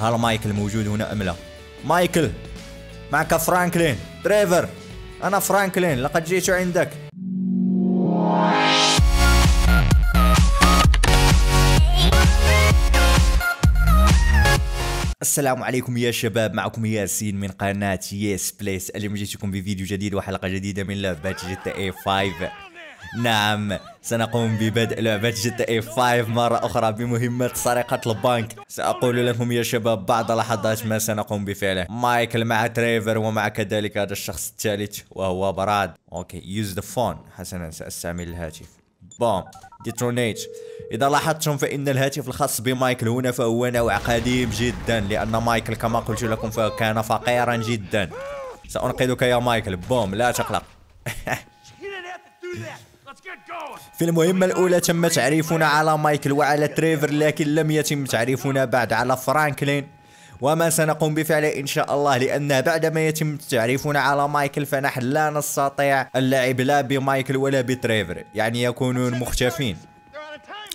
هل مايكل موجود هنا ام لا مايكل معك فرانكلين تريفر انا فرانكلين لقد جئت عندك السلام عليكم يا شباب معكم ياسين من قناة يس بليس اليوم جئتكم بفيديو جديد وحلقة جديدة من لعبة جي تي اي 5 نعم سنقوم ببدء لعبة جي اي 5 مرة أخرى بمهمة سرقة البنك سأقول لكم يا شباب بعض لحظات ما سنقوم بفعله مايكل مع تريفر ومع كذلك هذا الشخص الثالث وهو براد أوكي يوز ذا فون حسنا سأستعمل الهاتف بوم ديترونيت إذا لاحظتم فإن الهاتف الخاص بمايكل هنا فهو نوع قديم جدا لأن مايكل كما قلت لكم فكان فقيرا جدا سأنقذك يا مايكل بوم لا تقلق في المهمة الأولى تم تعريفنا على مايكل وعلى تريفر لكن لم يتم تعريفنا بعد على فرانكلين وما سنقوم بفعله إن شاء الله لأن بعدما يتم تعريفنا على مايكل فنحن لا نستطيع اللعب لا بمايكل ولا بتريفر يعني يكونون مختفين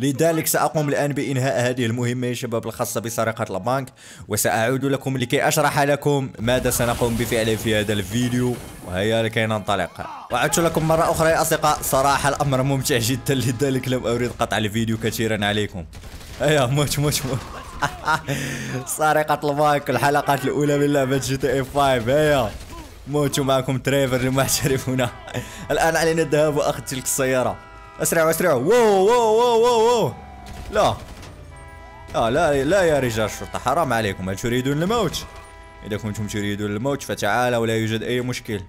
لذلك سأقوم الآن بإنهاء هذه المهمة يا شباب الخاصة بسرقة البنك وسأعود لكم لكي أشرح لكم ماذا سنقوم بفعله في هذا الفيديو وهيا لكي ننطلق وعدت لكم مرة أخرى يا أصدقاء صراحة الأمر ممتع جدا لذلك لم أريد قطع الفيديو كثيرا عليكم هيا موت موت موت سرقة البنك الحلقة الأولى من لعبة جي تي اي 5 هيا موتوا معكم تريفر المحترفون الآن علينا الذهاب وأخذ تلك السيارة اسرعوا اسرعوا واو واو واو واو, واو. لا لا آه، لا لا يا رجال الشرطة حرام عليكم هل تريدون الموت؟ إذا كنتم تريدون الموت فتعالوا لا يوجد أي مشكل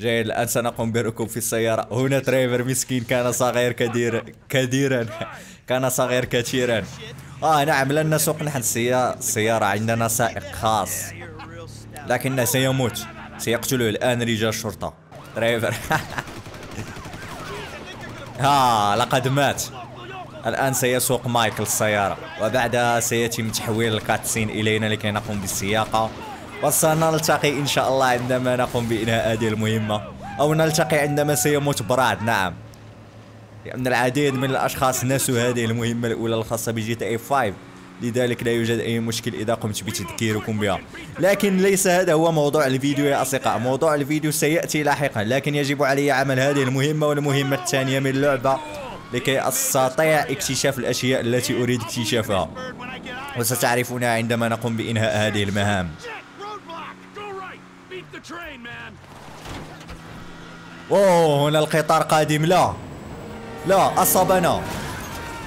جيد الآن سنقوم بركوب في السيارة هنا تريفر مسكين كان صغير كدير كثيرا كان صغير كثيرا آه نعم لن نسوق نحن السيارة عندنا سائق خاص لكنه سيموت سيقتله الآن رجال الشرطة تريفر ها لقد مات الآن سيسوق مايكل السيارة وبعدها سيتم تحويل الكاتسين إلينا لكي نقوم بالسياقة وسنلتقي إن شاء الله عندما نقوم بإنهاء هذه المهمة أو نلتقي عندما سيموت براد نعم لأن العديد من الأشخاص نسوا هذه المهمة الأولى الخاصة بجي تي 5 إيه لذلك لا يوجد أي مشكل إذا قمت بتذكيركم بها لكن ليس هذا هو موضوع الفيديو يا أصدقاء موضوع الفيديو سيأتي لاحقا لكن يجب علي عمل هذه المهمة والمهمة الثانية من اللعبة لكي أستطيع اكتشاف الأشياء التي أريد اكتشافها وستعرفون عندما نقوم بإنهاء هذه المهام أوه هنا القطار قادم لا لا أصابنا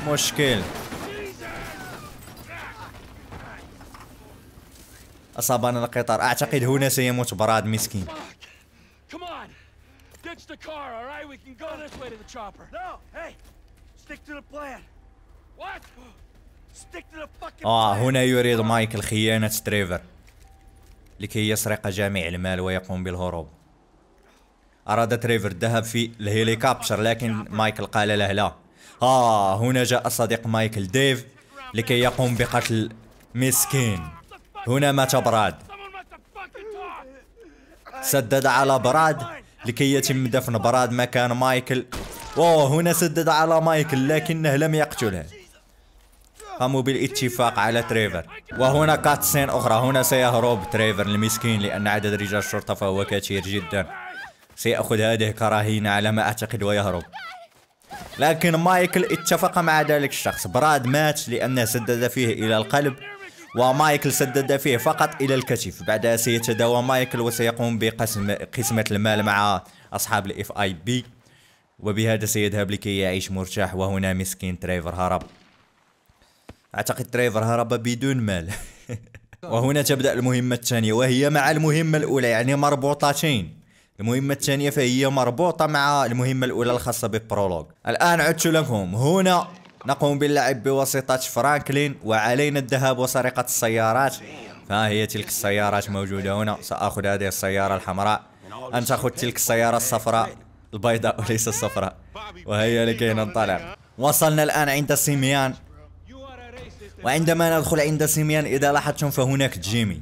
مشكل أصابنا القطار أعتقد هنا سيموت براد مسكين آه هنا يريد مايكل خيانة تريفر لكي يسرق جميع المال ويقوم بالهروب أراد تريفر الذهاب في الهليكوبتر لكن مايكل قال له لا آه هنا جاء صديق مايكل ديف لكي يقوم بقتل مسكين هنا مات براد سدد على براد لكي يتم دفن براد مكان مايكل اوه هنا سدد على مايكل لكنه لم يقتله قاموا بالاتفاق على تريفر وهنا كاتسين اخرى هنا سيهرب تريفر المسكين لان عدد رجال الشرطة فهو كثير جدا سيأخذ هذه كراهينة على ما اعتقد ويهرب لكن مايكل اتفق مع ذلك الشخص براد مات لانه سدد فيه الى القلب ومايكل سدد فيه فقط إلى الكتف بعدها سيتداوى مايكل وسيقوم بقسم قسمة المال مع أصحاب الاف اي بي وبهذا سيذهب لكي يعيش مرتاح وهنا مسكين تريفر هرب أعتقد تريفر هرب بدون مال وهنا تبدأ المهمة الثانية وهي مع المهمة الأولى يعني مربوطتين المهمة الثانية فهي مربوطة مع المهمة الأولى الخاصة ببرولوج الآن عدت لكم هنا نقوم باللعب بواسطة فرانكلين وعلينا الذهاب وسرقة السيارات ها هي تلك السيارات موجودة هنا سأخذ هذه السيارة الحمراء أنت خذ تلك السيارة الصفراء البيضاء وليس الصفراء وهيا لكي ننطلق وصلنا الآن عند سيميان وعندما ندخل عند سيميان إذا لاحظتم فهناك جيمي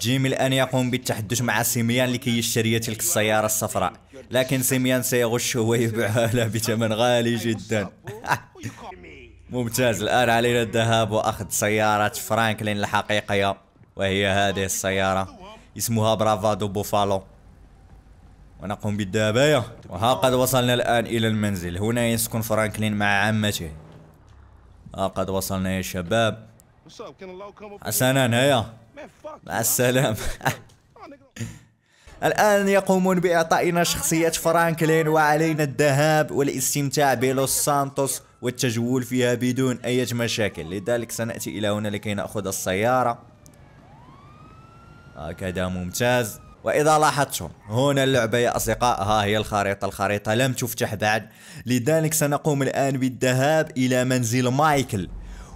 جيمي الآن يقوم بالتحدث مع سيميان لكي يشتري تلك السيارة الصفراء لكن سيميان سيغشه ويبيعها له بثمن غالي جدا ممتاز الآن علينا الذهاب وأخذ سيارة فرانكلين الحقيقية وهي هذه السيارة اسمها برافادو بوفالو ونقوم بالدابية وها قد وصلنا الآن إلى المنزل هنا يسكن فرانكلين مع عمته ها قد وصلنا يا شباب حسنا هيا مع السلامة الآن يقومون بإعطائنا شخصية فرانكلين وعلينا الذهاب والاستمتاع بلوس سانتوس والتجول فيها بدون أي مشاكل لذلك سنأتي إلى هنا لكي نأخذ السيارة هكذا ممتاز وإذا لاحظتم هنا اللعبة يا أصدقاء ها هي الخريطة الخريطة لم تفتح بعد لذلك سنقوم الآن بالذهاب إلى منزل مايكل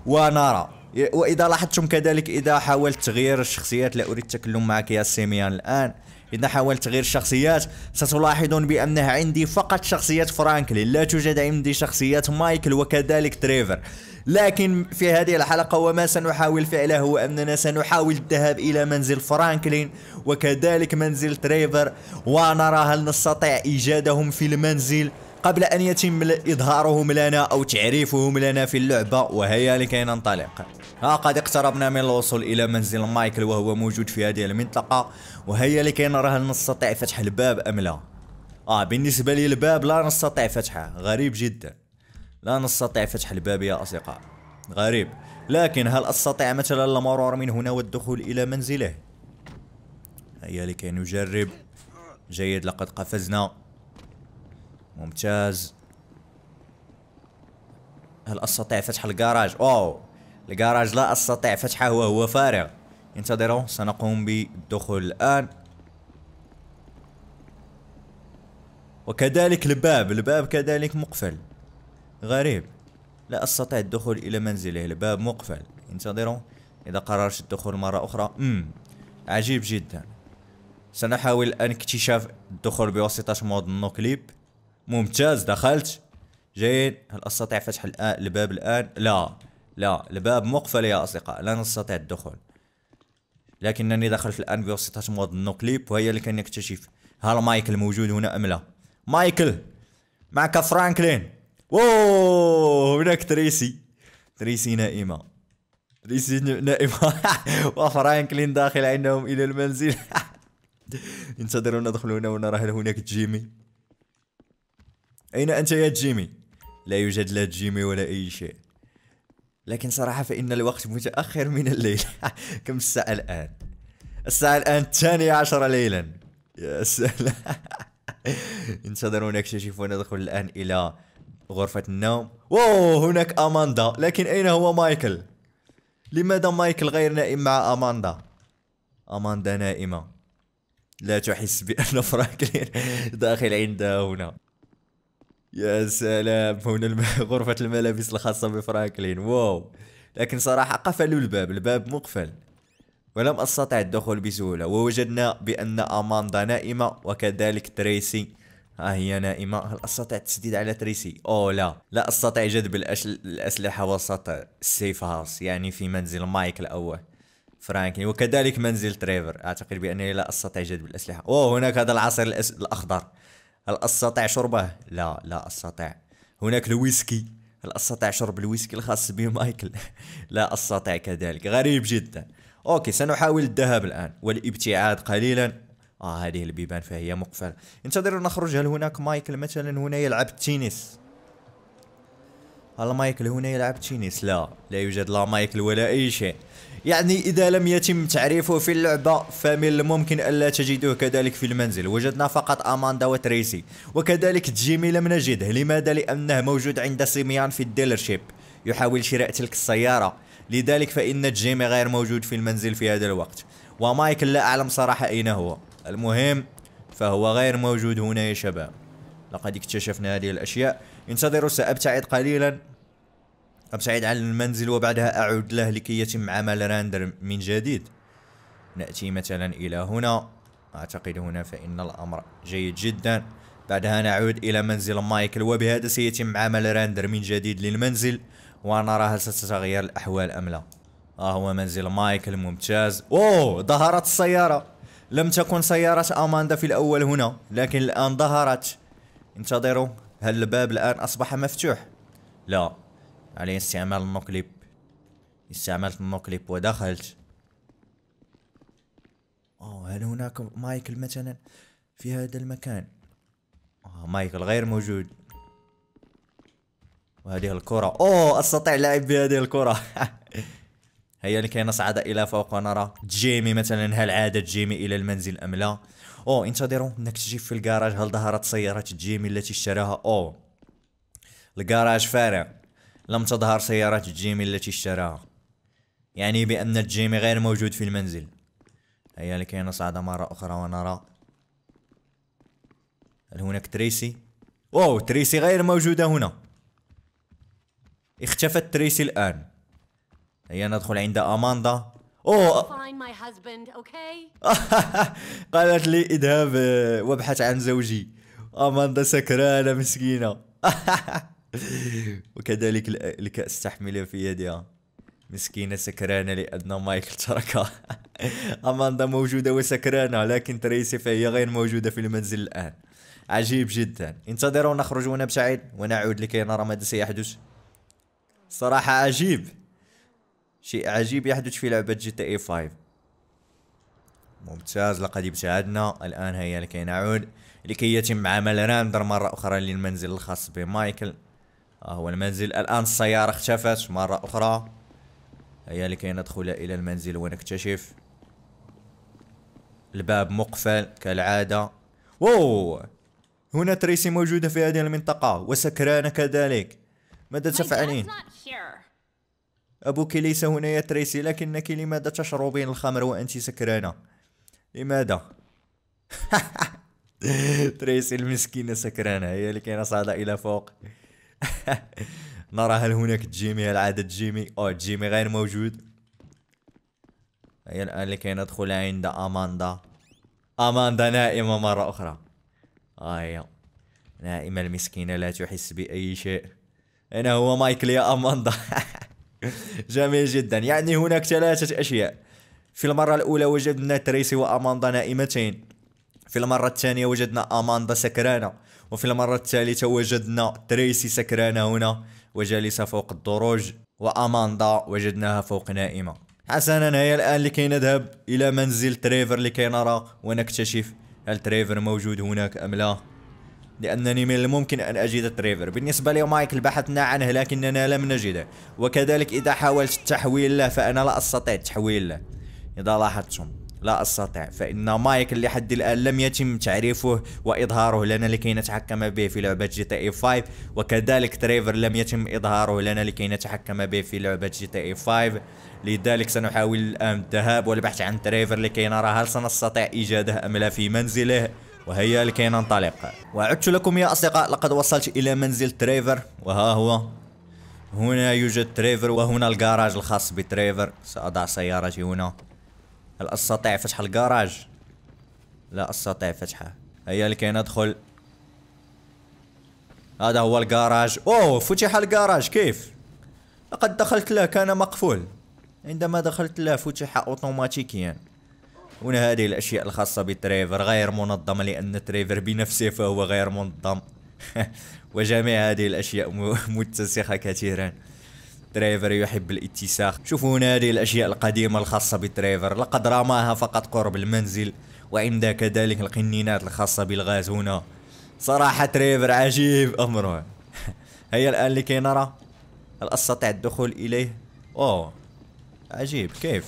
ونرى وإذا لاحظتم كذلك إذا حاولت تغيير الشخصيات لا أريد التكلم معك يا سيميان الآن إذا حاولت غير الشخصيات ستلاحظون بأنه عندي فقط شخصية فرانكلين لا توجد عندي شخصية مايكل وكذلك تريفر لكن في هذه الحلقة وما سنحاول فعله هو أننا سنحاول الذهاب إلى منزل فرانكلين وكذلك منزل تريفر ونرى هل نستطيع إيجادهم في المنزل قبل أن يتم إظهارهم لنا أو تعريفهم لنا في اللعبة وهيا لكي ننطلق ها قد اقتربنا من الوصول إلى منزل مايكل وهو موجود في هذه المنطقة وهيا لكي نرى هل نستطيع فتح الباب أم لا آه بالنسبة للباب لا نستطيع فتحه غريب جدا لا نستطيع فتح الباب يا أصدقاء غريب لكن هل أستطيع مثلا المرور من هنا والدخول إلى منزله هيا لكي نجرب جيد لقد قفزنا ممتاز هل استطيع فتح الجراج اوه الجراج لا استطيع فتحه وهو فارغ انتظروا سنقوم بالدخول الان وكذلك الباب الباب كذلك مقفل غريب لا استطيع الدخول الى منزله الباب مقفل انتظروا اذا قررت الدخول مره اخرى امم عجيب جدا سنحاول ان اكتشاف الدخول بواسطه مود النوكليب ممتاز دخلت جيد هل استطيع فتح الباب الان لا لا الباب مقفل يا اصدقاء لا نستطيع الدخول لكنني دخلت الان بواسطه مود النوكليب وهي اللي كان يكتشف هل مايكل موجود هنا ام لا مايكل معك فرانكلين ووو هناك تريسي تريسي نائمه تريسي نائمه وفرانكلين داخل عندهم الى المنزل انتظرونا ندخل هنا ونرى هل هناك جيمي أين أنت يا جيمي؟ لا يوجد لا جيمي ولا أي شيء لكن صراحة فإن الوقت متأخر من الليل كم الساعة الآن؟ الساعة الآن الثانية عشر ليلا يا سلام انتظرون يكتشفون ندخل الآن إلى غرفة النوم واو هناك أماندا لكن أين هو مايكل؟ لماذا مايكل غير نائم مع أماندا؟ أماندا نائمة لا تحس بأن فرانكلين داخل عندها هنا يا سلام هنا غرفة الملابس الخاصة بفرانكلين واو لكن صراحة قفلوا الباب الباب مقفل ولم أستطع الدخول بسهولة ووجدنا بأن أماندا نائمة وكذلك تريسي ها هي نائمة هل أستطيع التسديد على تريسي؟ أو لا لا أستطيع جذب الأسلحة وسط السيف هاوس يعني في منزل مايك الأول فرانكلين وكذلك منزل تريفر أعتقد بأنني لا أستطيع جذب الأسلحة أوه هناك هذا العصير الأس... الأخضر هل استطيع شربه لا لا استطيع هناك الويسكي هل استطيع شرب الويسكي الخاص بمايكل؟ لا استطيع كذلك غريب جدا اوكي سنحاول الذهاب الان والابتعاد قليلا اه هذه البيبان فهي مقفله انتظروا نخرج هل هناك مايكل مثلا هنا يلعب التنس هل مايكل هنا يلعب التنس؟ لا لا يوجد لا مايكل ولا اي شيء يعني إذا لم يتم تعريفه في اللعبة فمن الممكن ألا تجدوه كذلك في المنزل وجدنا فقط أماندا وتريسي وكذلك جيمي لم نجده لماذا لأنه موجود عند سيميان في الديلرشيب يحاول شراء تلك السيارة لذلك فإن جيمي غير موجود في المنزل في هذا الوقت ومايكل لا أعلم صراحة أين هو المهم فهو غير موجود هنا يا شباب لقد اكتشفنا هذه الأشياء انتظروا سأبتعد قليلا أبتعد عن المنزل وبعدها أعود له لكي يتم عمل راندر من جديد نأتي مثلا إلى هنا أعتقد هنا فإن الأمر جيد جدا بعدها نعود إلى منزل مايكل وبهذا سيتم عمل راندر من جديد للمنزل ونرى هل ستتغير الأحوال أم لا ها آه، هو منزل مايكل ممتاز أوه ظهرت السيارة لم تكن سيارة أماندا في الأول هنا لكن الآن ظهرت انتظروا هل الباب الآن أصبح مفتوح لا علي استعمال النوكليب استعملت النوكليب ودخلت أوه هل هناك مايكل مثلا في هذا المكان أوه مايكل غير موجود وهذه الكرة أوه أستطيع لعب بهذه الكرة هيا لكي نصعد إلى فوق ونرى جيمي مثلا هل عاد جيمي إلى المنزل أم لا أوه انتظروا نكتشف في الجراج هل ظهرت سيارة جيمي التي اشتراها أوه الجراج فارغ لم تظهر سيارة جيمي التي اشتراها يعني بأن جيمي غير موجود في المنزل هيا لكي نصعد مرة أخرى ونرى هل هناك تريسي؟ واو تريسي غير موجودة هنا اختفت تريسي الآن هيا ندخل عند أماندا أوه قالت لي اذهب وابحث عن زوجي أماندا سكرانة مسكينة وكذلك الكأس تحمل في يدها مسكينة سكرانة لأن مايكل تركها أماندا موجودة وسكرانة لكن تريسي فهي غير موجودة في المنزل الآن عجيب جدا انتظروا نخرج ونبتعد ونعود لكي نرى ماذا سيحدث صراحة عجيب شيء عجيب يحدث في لعبة جي تي اي 5 ممتاز لقد ابتعدنا الآن هيا لكي نعود لكي يتم عمل راندر مرة أخرى للمنزل الخاص بمايكل آه، هو المنزل الآن السيارة اختفت مرة أخرى هيا لكي ندخل إلى المنزل ونكتشف الباب مقفل كالعادة واو هنا تريسي موجودة في هذه المنطقة وسكرانة كذلك ماذا تفعلين؟ أبوك ليس هنا يا تريسي لكنك لماذا تشربين الخمر وأنت سكرانة؟ لماذا؟ تريسي المسكينة سكرانة هي لكي نصعد إلى فوق نرى هل هناك جيمي هل عادة جيمي أو جيمي غير موجود هيا الآن لكي ندخل عند أماندا أماندا نائمة مرة أخرى آية نائمة المسكينة لا تحس بأي شيء أنا هو مايكل يا أماندا جميل جدا يعني هناك ثلاثة أشياء في المرة الأولى وجدنا تريسي وأماندا نائمتين في المرة الثانية وجدنا أماندا سكرانة وفي المرة الثالثة وجدنا تريسي سكرانة هنا وجالسة فوق الدروج وأماندا وجدناها فوق نائمة حسنا هيا الآن لكي نذهب إلى منزل تريفر لكي نرى ونكتشف هل تريفر موجود هناك أم لا لأنني من الممكن أن أجد تريفر بالنسبة لمايكل بحثنا عنه لكننا لم نجده وكذلك إذا حاولت التحويل له فأنا لا أستطيع التحويل له إذا لاحظتم لا استطيع فان مايك اللي حد الان لم يتم تعريفه واظهاره لنا لكي نتحكم به في لعبه جي تي اي 5 وكذلك تريفر لم يتم اظهاره لنا لكي نتحكم به في لعبه جي تي اي 5 لذلك سنحاول الان الذهاب والبحث عن تريفر لكي نرى هل سنستطيع ايجاده ام لا في منزله وهيا لكي ننطلق وعدت لكم يا اصدقاء لقد وصلت الى منزل تريفر وها هو هنا يوجد تريفر وهنا الجراج الخاص بتريفر سأضع سيارتي هنا هل استطيع فتح الكراج لا استطيع فتحه هيا لكي ندخل هذا هو الكراج اوه فتح الكراج كيف لقد دخلت له كان مقفول عندما دخلت له فتح اوتوماتيكيا هنا هذه الاشياء الخاصه بتريفر غير منظمه لان تريفر بنفسه فهو غير منظم وجميع هذه الاشياء متسخه كثيرا تريفر يحب الاتساخ هنا هذه الأشياء القديمة الخاصة بتريفر لقد رماها فقط قرب المنزل وعند كذلك القنينات الخاصة بالغازونة صراحة تريفر عجيب أمره هيا الآن لكي نرى هل أستطيع الدخول إليه؟ أوه عجيب كيف؟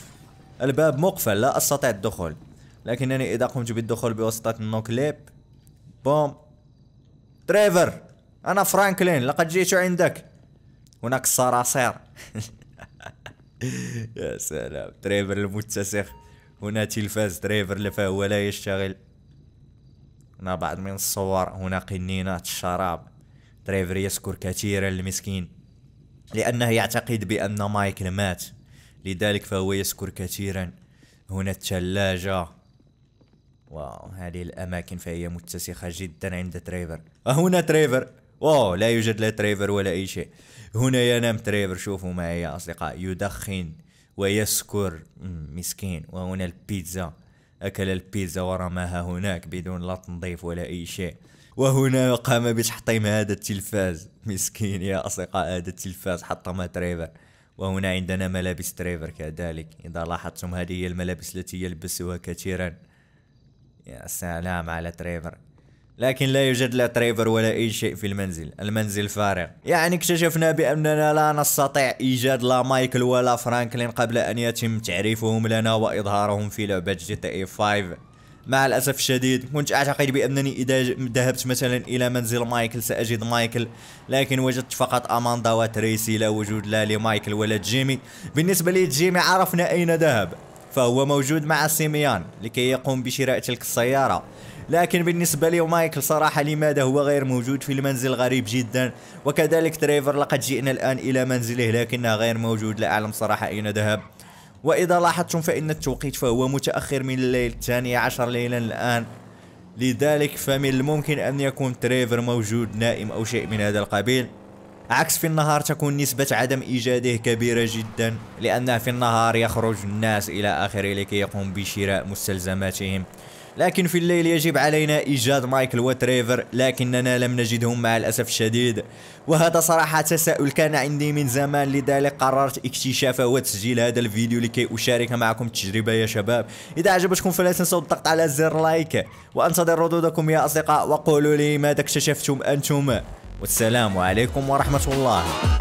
الباب مقفل لا أستطيع الدخول لكنني إذا قمت بالدخول بواسطة النوكليب بوم تريفر أنا فرانكلين لقد جئت عندك هناك الصراصير يا سلام دريفر المتسخ هنا تلفاز دريفر فهو لا يشتغل هنا بعض من الصور هنا قنينات الشراب دريفر يسكر كثيرا المسكين لأنه يعتقد بأن مايكل مات لذلك فهو يسكر كثيرا هنا الثلاجة واو هذه الأماكن فهي متسخة جدا عند تريفر وهنا آه، تريفر اوه لا يوجد لا تريفر ولا اي شيء هنا ينام تريفر شوفوا معي يا اصدقاء يدخن ويسكر مسكين وهنا البيتزا اكل البيتزا ورماها هناك بدون لا تنظيف ولا اي شيء وهنا قام بتحطيم هذا التلفاز مسكين يا اصدقاء هذا التلفاز حطمه تريفر وهنا عندنا ملابس تريفر كذلك اذا لاحظتم هذه هي الملابس التي يلبسها كثيرا يا سلام على تريفر لكن لا يوجد لا تريفر ولا أي شيء في المنزل المنزل فارغ يعني اكتشفنا بأننا لا نستطيع إيجاد لا مايكل ولا فرانكلين قبل أن يتم تعريفهم لنا وإظهارهم في لعبة جي تي اي 5 مع الأسف الشديد كنت أعتقد بأنني إذا ذهبت مثلا إلى منزل مايكل سأجد مايكل لكن وجدت فقط أماندا وتريسي لا وجود لا لمايكل ولا جيمي بالنسبة لجيمي عرفنا أين ذهب فهو موجود مع سيميان لكي يقوم بشراء تلك السيارة لكن بالنسبة لي ومايكل صراحة لماذا هو غير موجود في المنزل غريب جدا وكذلك تريفر لقد جئنا الآن إلى منزله لكنه غير موجود لا أعلم صراحة أين ذهب وإذا لاحظتم فإن التوقيت فهو متأخر من الليل الثاني عشر ليلا الآن لذلك فمن الممكن أن يكون تريفر موجود نائم أو شيء من هذا القبيل عكس في النهار تكون نسبة عدم إيجاده كبيرة جدا لأن في النهار يخرج الناس إلى آخره لكي يقوم بشراء مستلزماتهم لكن في الليل يجب علينا إيجاد مايكل وتريفر لكننا لم نجدهم مع الأسف الشديد وهذا صراحة تساؤل كان عندي من زمان لذلك قررت اكتشافه وتسجيل هذا الفيديو لكي أشارك معكم التجربة يا شباب إذا عجبتكم فلا تنسوا الضغط على زر لايك وأنتظر ردودكم يا أصدقاء وقولوا لي ماذا اكتشفتم أنتم والسلام عليكم ورحمة الله